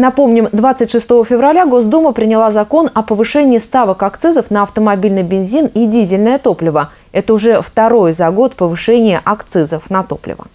Напомним, 26 февраля Госдума приняла закон о повышении ставок акцизов на автомобильный бензин и дизельное топливо. Это уже второе за год повышение акцизов на топливо.